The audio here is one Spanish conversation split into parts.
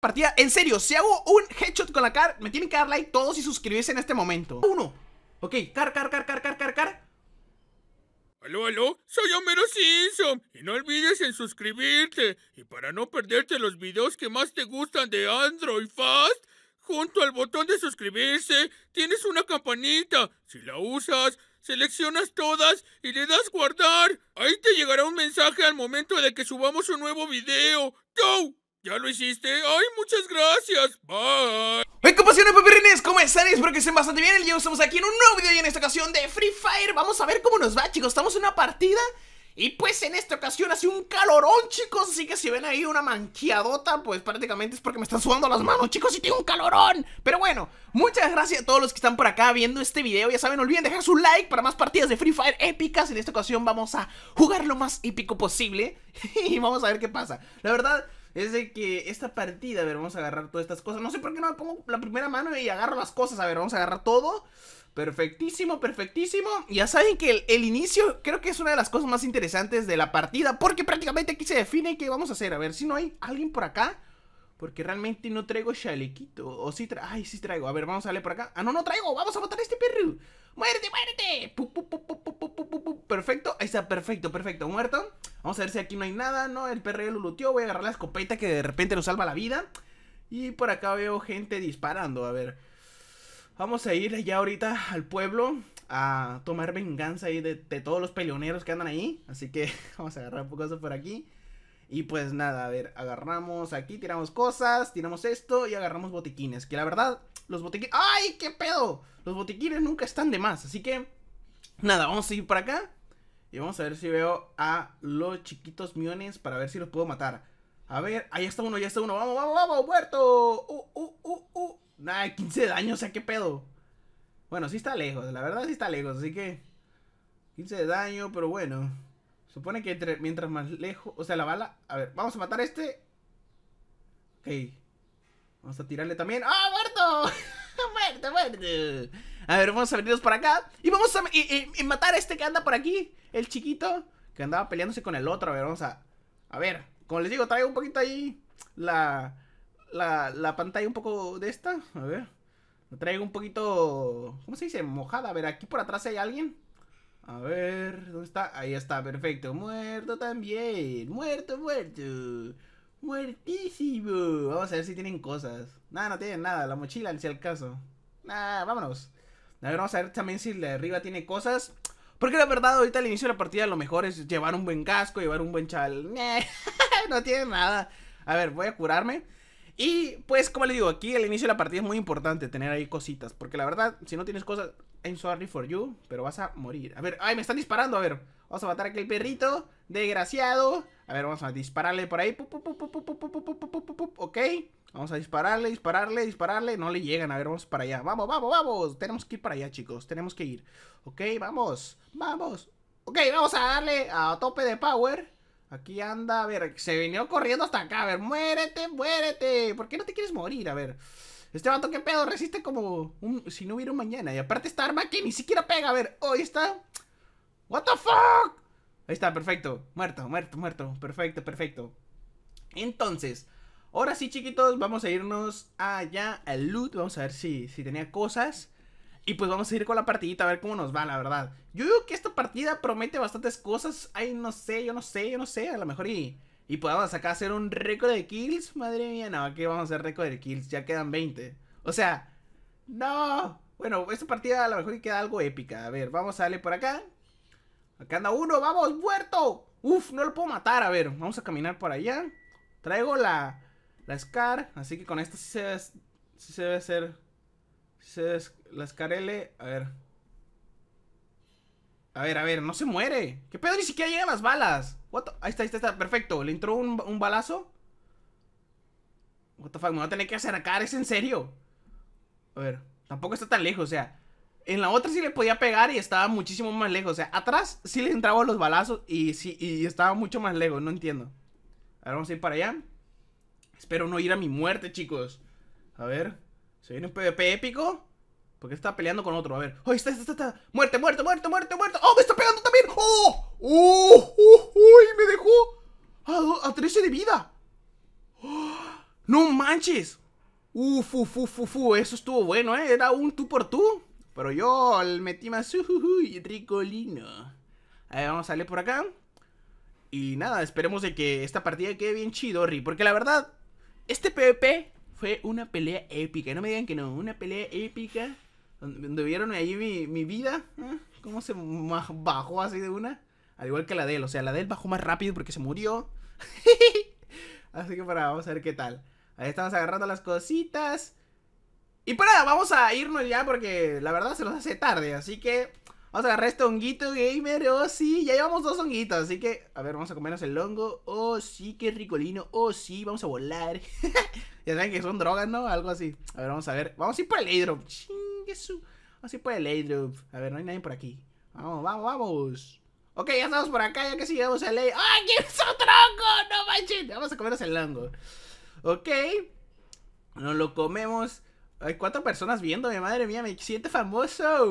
partida. En serio, si hago un headshot con la car, me tienen que dar like todos y suscribirse en este momento. Uno. Ok, car, car, car, car, car, car, car. Aló, aló, soy Homero Simpson. Y no olvides en suscribirte. Y para no perderte los videos que más te gustan de Android Fast, junto al botón de suscribirse, tienes una campanita. Si la usas, seleccionas todas y le das guardar. Ahí te llegará un mensaje al momento de que subamos un nuevo video. ¡Chau! ¿Ya lo hiciste? ¡Ay, muchas gracias! ¡Bye! Hey, compasiones, papirines, ¿Cómo están? Espero que estén bastante bien. El estamos aquí en un nuevo video y en esta ocasión de Free Fire. Vamos a ver cómo nos va, chicos. Estamos en una partida y pues en esta ocasión hace un calorón, chicos. Así que si ven ahí una manqueadota, pues prácticamente es porque me están sudando las manos, chicos. Y tengo un calorón. Pero bueno, muchas gracias a todos los que están por acá viendo este video. Ya saben, no olviden dejar su like para más partidas de Free Fire épicas. Y En esta ocasión vamos a jugar lo más épico posible. y vamos a ver qué pasa. La verdad, es de que esta partida, a ver, vamos a agarrar todas estas cosas. No sé por qué no me pongo la primera mano y agarro las cosas. A ver, vamos a agarrar todo. Perfectísimo, perfectísimo. Ya saben que el, inicio creo que es una de las cosas más interesantes de la partida. Porque prácticamente aquí se define qué vamos a hacer. A ver si no hay alguien por acá. Porque realmente no traigo chalequito. O si traigo. Ay, sí traigo. A ver, vamos a darle por acá. Ah, no, no traigo. Vamos a matar a este perro. ¡Muérete, muérete! ¡Pu, perfecto. Ahí está, perfecto, perfecto. Muerto. Vamos a ver si aquí no hay nada, ¿no? El perreo lo luteó. Voy a agarrar la escopeta que de repente nos salva la vida. Y por acá veo gente disparando. A ver. Vamos a ir ya ahorita al pueblo a tomar venganza ahí de, todos los peleoneros que andan ahí. Así que vamos a agarrar un poco eso por aquí. Y pues nada, a ver, agarramos aquí, tiramos cosas, tiramos esto y agarramos botiquines. Que la verdad, los botiquines... ¡Ay, qué pedo! Los botiquines nunca están de más, así que... Nada, vamos a ir por acá. Y vamos a ver si veo a los chiquitos miones para ver si los puedo matar. A ver, ahí está uno, ya está uno. ¡Vamos, vamos, vamos! ¡Muerto! ¡Uh, uh, uh, uh! nada 15 daño, o sea, qué pedo. Bueno, sí está lejos, la verdad sí está lejos, así que... 15 de daño, pero bueno. Supone que mientras más lejos... O sea, la bala... A ver, vamos a matar a este. Ok. Vamos a tirarle también. ¡Ah, muerto! A ver, vamos a venirnos por acá. Y vamos a matar a este que anda por aquí. El chiquito. Que andaba peleándose con el otro. A ver, vamos a. A ver. Como les digo, traigo un poquito ahí. La. La, pantalla un poco de esta. A ver. Traigo un poquito. ¿Cómo se dice? Mojada. A ver, aquí por atrás hay alguien. A ver, ¿dónde está? Ahí está, perfecto. Muerto también. Muerto, muerto. Muertísimo. Vamos a ver si tienen cosas. Nada, no tienen nada. La mochila, si al caso vámonos. A ver, vamos a ver también si la de arriba tiene cosas. Porque la verdad, ahorita al inicio de la partida lo mejor es llevar un buen casco, llevar un buen chal. no tiene nada. A ver, voy a curarme. Y pues, como le digo, aquí al inicio de la partida es muy importante tener ahí cositas. Porque la verdad, si no tienes cosas, I'm sorry for you, pero vas a morir. A ver, ay, me están disparando, a ver. Vamos a matar a aquel perrito. Desgraciado. A ver, vamos a dispararle por ahí. Ok. Vamos a dispararle, dispararle, dispararle. No le llegan. A ver, vamos para allá. Vamos, vamos, vamos. Tenemos que ir para allá, chicos. Tenemos que ir. Ok, vamos. Vamos. Ok, vamos a darle a tope de power. Aquí anda. A ver, se vino corriendo hasta acá. A ver, muérete, muérete. ¿Por qué no te quieres morir? A ver. Este vato, ¿qué pedo? Resiste como un, si no hubiera un mañana. Y aparte esta arma que ni siquiera pega. A ver, hoy está... What the fuck? Ahí está, perfecto. Muerto, muerto, muerto. Perfecto, perfecto. Entonces, ahora sí, chiquitos, vamos a irnos allá al loot. Vamos a ver si, si tenía cosas. Y pues vamos a ir con la partidita a ver cómo nos va, la verdad. Yo digo que esta partida promete bastantes cosas. Ay, no sé, yo no sé, yo no sé. A lo mejor y, y podamos acá hacer un récord de kills. Madre mía, no, aquí vamos a hacer récord de kills. Ya quedan 20. O sea, no. Bueno, esta partida a lo mejor queda algo épica. A ver, vamos a darle por acá. Acá anda uno, vamos, muerto. Uf, no lo puedo matar. A ver, vamos a caminar por allá. Traigo la, la Scar, así que con esta sí se debe, se debe hacer. se la Scar L, a ver. A ver, a ver, no se muere. ¿Qué pedo? Ni siquiera llegan las balas. Ahí está, ahí está, perfecto. Le entró un, un balazo. What the fuck, me voy a tener que acercar, es en serio. A ver, tampoco está tan lejos, o sea. En la otra sí le podía pegar y estaba muchísimo más lejos. O sea, atrás sí le entraban los balazos y, sí, y estaba mucho más lejos. No entiendo. A ver, vamos a ir para allá. Espero no ir a mi muerte, chicos. A ver. Se viene un PvP épico. Porque está peleando con otro. A ver. ¡Oh, está, está, está! ¡Muerte, muerte, muerte, muerte, muerte! ¡Oh, me está pegando también! ¡Oh! ¡Oh! ¡Oh! ¡Uy! Oh! Me dejó a, 13 de vida. ¡Oh! ¡No manches! ¡Uf, uf, uf, uf, uf! Eso estuvo bueno, ¿eh? Era un tú por tú. Pero yo le metí más y ricolino. A ver, vamos a salir por acá. Y nada, esperemos de que esta partida quede bien Ri. Porque la verdad, este PvP fue una pelea épica. No me digan que no, una pelea épica. Donde vieron ahí mi, vida. ¿eh? Cómo se bajó así de una. Al igual que la de él. O sea, la de él bajó más rápido porque se murió. así que para, vamos a ver qué tal. Ahí estamos agarrando las cositas. Y para nada, vamos a irnos ya porque la verdad se nos hace tarde, así que vamos a agarrar este honguito gamer, oh sí, ya llevamos dos honguitos, así que, a ver, vamos a comernos el hongo, oh sí, qué ricolino, oh sí, vamos a volar, ya saben que son drogas, ¿no? Algo así, a ver, vamos a ver, vamos a ir por el airdrop, chinguesu, vamos a ir por el airdrop, a ver, no hay nadie por aquí, vamos, vamos, vamos. Ok, ya estamos por acá, ya que vamos el airdrop, ¡ay, qué es otro ¡No manches! Vamos a comernos el hongo, ok, nos lo comemos... Hay cuatro personas viéndome, madre mía, me siento famoso.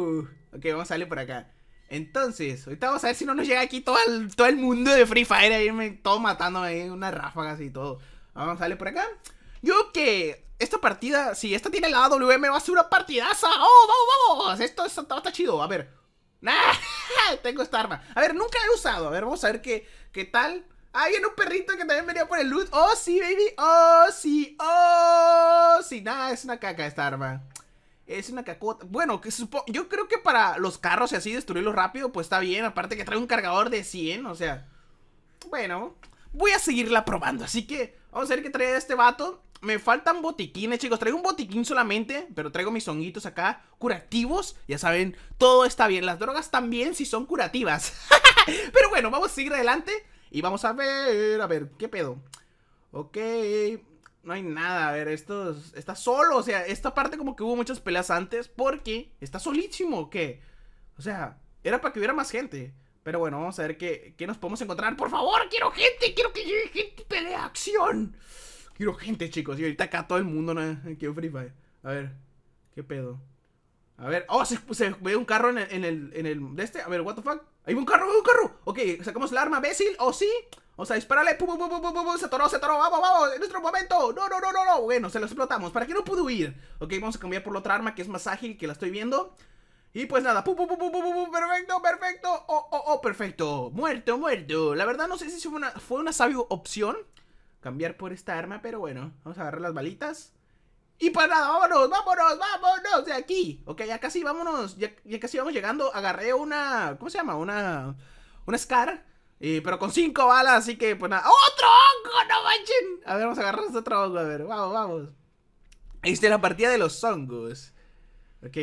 Ok, vamos a salir por acá. Entonces, ahorita vamos a ver si no nos llega aquí todo el, todo el mundo de Free Fire ahí, me, todo matando ahí, unas ráfagas y todo. Vamos a salir por acá. Yo que esta partida, si esta tiene la AWM, va a ser una partidaza. ¡Oh, vamos, vamos! Esto, está chido, a ver. Tengo esta arma. A ver, nunca la he usado. A ver, vamos a ver qué, qué tal. Ahí en un perrito que también venía por el loot. Oh, sí, baby. Oh, sí. Oh, sí. Nada, es una caca esta arma. Es una cacota. Bueno, yo creo que para los carros y así destruirlos rápido, pues está bien. Aparte que trae un cargador de 100, o sea. Bueno, voy a seguirla probando. Así que vamos a ver qué trae este vato. Me faltan botiquines, chicos. Traigo un botiquín solamente, pero traigo mis honguitos acá, curativos. Ya saben, todo está bien. Las drogas también si son curativas. pero bueno, vamos a seguir adelante. Y vamos a ver, a ver, ¿qué pedo? Ok, no hay nada, a ver, esto está solo, o sea, esta parte como que hubo muchas peleas antes porque está solísimo, ¿qué? O sea, era para que hubiera más gente. Pero bueno, vamos a ver qué, nos podemos encontrar. ¡Por favor! ¡Quiero gente! ¡Quiero que llegue gente! ¡Pelea! ¡Acción! Quiero gente, chicos. Y ahorita acá todo el mundo, ¿no? Quiero Free Fire. A ver, ¿qué pedo? A ver, oh, se, ve un carro en el, en el, en el, de este. A ver, what the fuck. ¡Hay un carro, un carro! Ok, sacamos el arma, bécil, ¿o sí? O sea, disparale, pum, pum, pum, pum, se atoró, se atoró, vamos, vamos, en nuestro momento, no, no, no, no, no, bueno, se lo explotamos, ¿para qué no pudo huir? Ok, vamos a cambiar por la otra arma que es más ágil, que la estoy viendo. Y pues nada, pum, pum, pum, pum, perfecto, perfecto, oh, oh, oh, perfecto, muerto, muerto. La verdad no sé si fue una, fue una sabio opción cambiar por esta arma, pero bueno, vamos a agarrar las balitas. Y para nada, vámonos, vámonos, vámonos de aquí. Ok, ya casi vámonos, ya, casi vamos llegando. Agarré una, ¿cómo se llama? Una, una Scar, pero con cinco balas, así que pues nada. ¡Otro hongo! ¡No manchen! A ver, vamos a agarrar otro hongo, a ver, vamos, vamos. Esta es la partida de los hongos. Ok,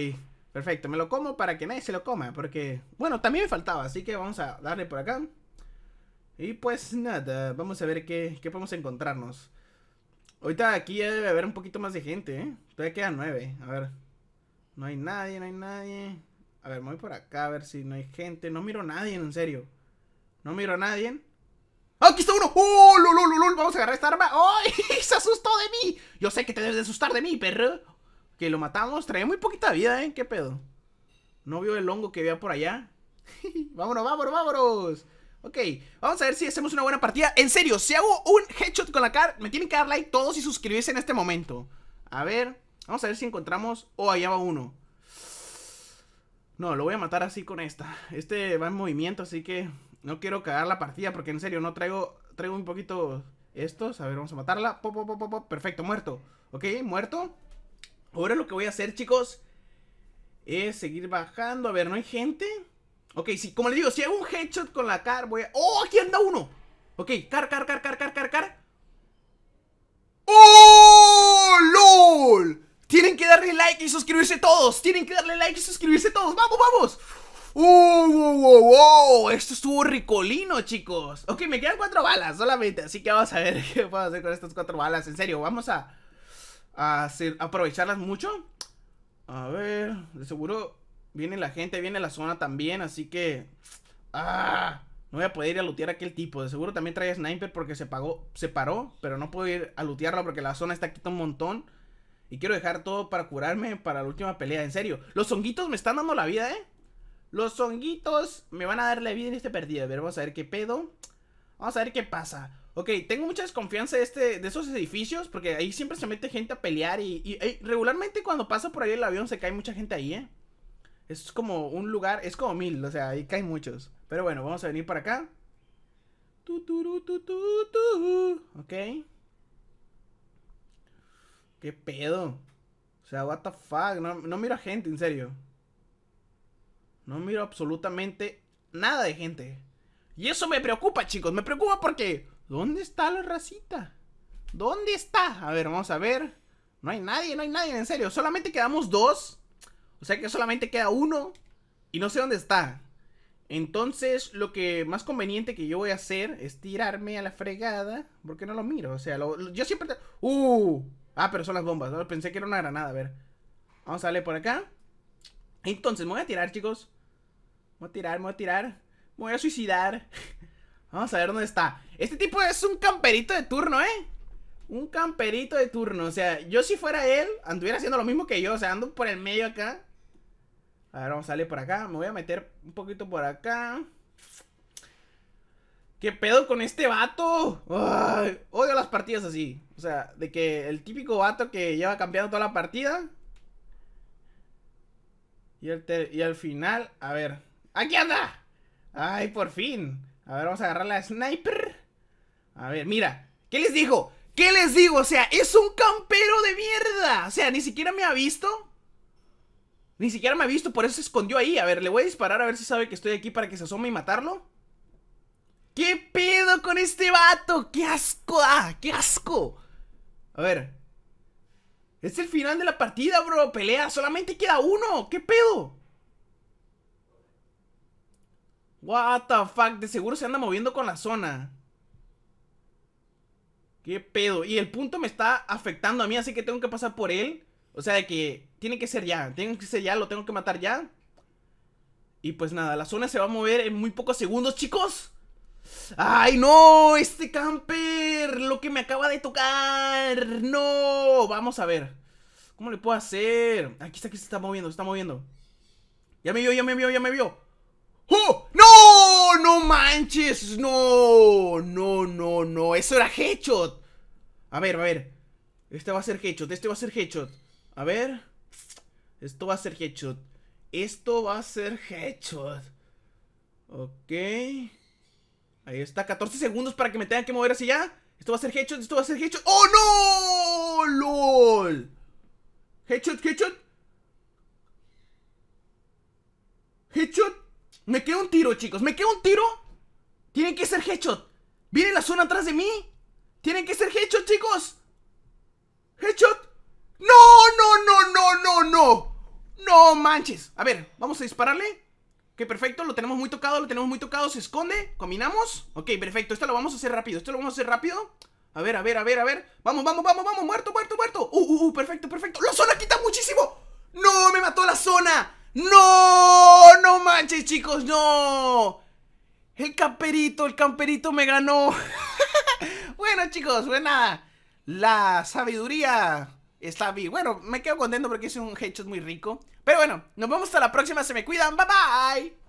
perfecto, me lo como para que nadie se lo coma, porque, bueno, también me faltaba, así que vamos a darle por acá. Y pues nada, vamos a ver qué, qué podemos encontrarnos. Ahorita aquí ya debe haber un poquito más de gente, ¿eh? Todavía quedan nueve. A ver. No hay nadie, no hay nadie. A ver, voy por acá a ver si no hay gente. No miro a nadie, en serio. No miro a nadie. ¡Ah, aquí está uno! ¡Oh, Vamos a agarrar esta arma. ¡Ay! ¡Se asustó de mí! Yo sé que te debes de asustar de mí, perro. Que lo matamos. Trae muy poquita vida, ¿eh? ¿Qué pedo? No vio el hongo que había por allá. vámonos, vámonos, vámonos. Ok, vamos a ver si hacemos una buena partida En serio, si hago un headshot con la car, Me tienen que dar like todos y suscribirse en este momento A ver, vamos a ver si encontramos Oh, allá va uno No, lo voy a matar así con esta Este va en movimiento, así que No quiero cagar la partida porque en serio No traigo, traigo un poquito estos A ver, vamos a matarla pop, pop, pop, Perfecto, muerto Ok, muerto Ahora lo que voy a hacer, chicos Es seguir bajando A ver, ¿no hay gente? Ok, sí, como le digo, si hago un headshot con la car, voy a... ¡Oh, aquí anda uno! Ok, car, car, car, car, car, car, car. ¡Oh, LOL! Tienen que darle like y suscribirse todos. Tienen que darle like y suscribirse todos. ¡Vamos, vamos! ¡Oh, wow, wow, wow! Esto estuvo ricolino, chicos. Ok, me quedan cuatro balas solamente. Así que vamos a ver qué puedo hacer con estas cuatro balas. En serio, vamos a, a hacer, aprovecharlas mucho. A ver, de seguro Viene la gente, viene la zona también, así que... ¡Ah! No voy a poder ir a lootear a aquel tipo. De seguro también trae sniper porque se pagó, se paró, pero no puedo ir a lootearlo porque la zona está aquí, un montón. Y quiero dejar todo para curarme para la última pelea, en serio. Los honguitos me están dando la vida, ¿eh? Los honguitos me van a dar la vida en este perdido. A ver, vamos a ver qué pedo. Vamos a ver qué pasa. Ok, tengo mucha desconfianza de, este, de esos edificios porque ahí siempre se mete gente a pelear y, y eh, regularmente cuando pasa por ahí el avión se cae mucha gente ahí, ¿eh? Es como un lugar, es como mil, o sea, ahí caen muchos. Pero bueno, vamos a venir para acá. Ok. ¿Qué pedo? O sea, what the fuck. No, no miro a gente, en serio. No miro absolutamente nada de gente. Y eso me preocupa, chicos. Me preocupa porque... ¿Dónde está la racita? ¿Dónde está? A ver, vamos a ver. No hay nadie, no hay nadie, en serio. Solamente quedamos dos. O sea que solamente queda uno y no sé dónde está. Entonces, lo que más conveniente que yo voy a hacer es tirarme a la fregada. Porque no lo miro. O sea, yo siempre. ¡Uh! Ah, pero son las bombas. Pensé que era una granada. A ver. Vamos a darle por acá. Entonces, me voy a tirar, chicos. voy a tirar, me voy a tirar. Me voy a suicidar. Vamos a ver dónde está. Este tipo es un camperito de turno, ¿eh? Un camperito de turno. O sea, yo si fuera él, anduviera haciendo lo mismo que yo. O sea, ando por el medio acá. A ver, vamos a salir por acá. Me voy a meter un poquito por acá. ¿Qué pedo con este vato? Oiga las partidas así. O sea, de que el típico vato que lleva campeando toda la partida. Y, y al final, a ver. ¡Aquí anda! ¡Ay, por fin! A ver, vamos a agarrar la sniper. A ver, mira. ¿Qué les dijo? ¿Qué les digo? O sea, es un campero de mierda. O sea, ni siquiera me ha visto. Ni siquiera me ha visto, por eso se escondió ahí. A ver, le voy a disparar a ver si sabe que estoy aquí para que se asome y matarlo. ¿Qué pedo con este vato? ¡Qué asco! ¡Ah, qué asco! A ver. Es el final de la partida, bro. Pelea. Solamente queda uno. ¿Qué pedo? What the fuck. De seguro se anda moviendo con la zona. ¿Qué pedo? Y el punto me está afectando a mí, así que tengo que pasar por él. O sea, de que tiene que ser ya, tiene que ser ya, lo tengo que matar ya. Y pues nada, la zona se va a mover en muy pocos segundos, chicos. ¡Ay, no! ¡Este camper! ¡Lo que me acaba de tocar! ¡No! Vamos a ver. ¿Cómo le puedo hacer? Aquí está, aquí se está moviendo, se está moviendo. Ya me vio, ya me vio, ya me vio. ¡Oh! ¡No! manches! ¡No! ¡No, no, no! ¡Eso era headshot! A ver, a ver. Este va a ser headshot, este va a ser headshot. A ver. Esto va a ser headshot. Esto va a ser headshot. Ok. Ahí está, 14 segundos para que me tengan que mover hacia allá. Esto va a ser headshot, esto va a ser headshot. ¡Oh, no! ¡Lol! Headshot, headshot. Me queda un tiro, chicos. Me queda un tiro. ¡Tiene que ser headshot. Viene la zona atrás de mí. ¡Tiene que ser headshot, chicos. Headshot. No, no, no, no, no, no. No manches. A ver, vamos a dispararle. Que perfecto, lo tenemos muy tocado, lo tenemos muy tocado, se esconde, combinamos Ok, perfecto, esto lo vamos a hacer rápido, esto lo vamos a hacer rápido A ver, a ver, a ver, a ver Vamos, vamos, vamos, vamos, muerto, muerto, muerto Uh, uh, uh, perfecto, perfecto La zona quita muchísimo No, me mató la zona ¡No! ¡No manches, chicos! ¡No! El camperito, el camperito me ganó. bueno, chicos, buena. La sabiduría está bien. Bueno, me quedo contento porque es un headshot muy rico. Pero bueno, nos vemos hasta la próxima. Se me cuidan. Bye bye.